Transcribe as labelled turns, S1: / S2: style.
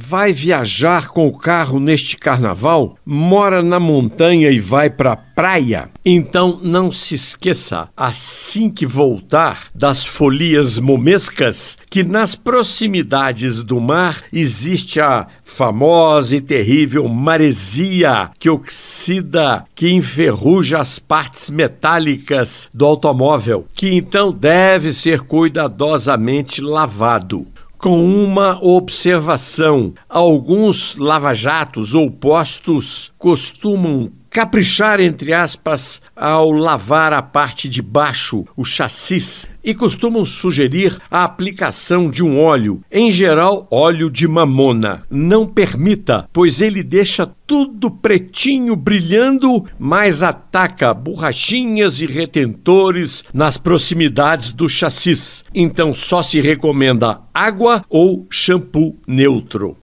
S1: vai viajar com o carro neste carnaval? Mora na montanha e vai para a praia? Então não se esqueça, assim que voltar das folias momescas, que nas proximidades do mar existe a famosa e terrível maresia que oxida, que enferruja as partes metálicas do automóvel, que então deve ser cuidadosamente lavado com uma observação. Alguns lava-jatos ou postos costumam caprichar, entre aspas, ao lavar a parte de baixo, o chassis, e costumam sugerir a aplicação de um óleo, em geral óleo de mamona. Não permita, pois ele deixa tudo pretinho brilhando, mas ataca borrachinhas e retentores nas proximidades do chassis. Então só se recomenda água ou shampoo neutro.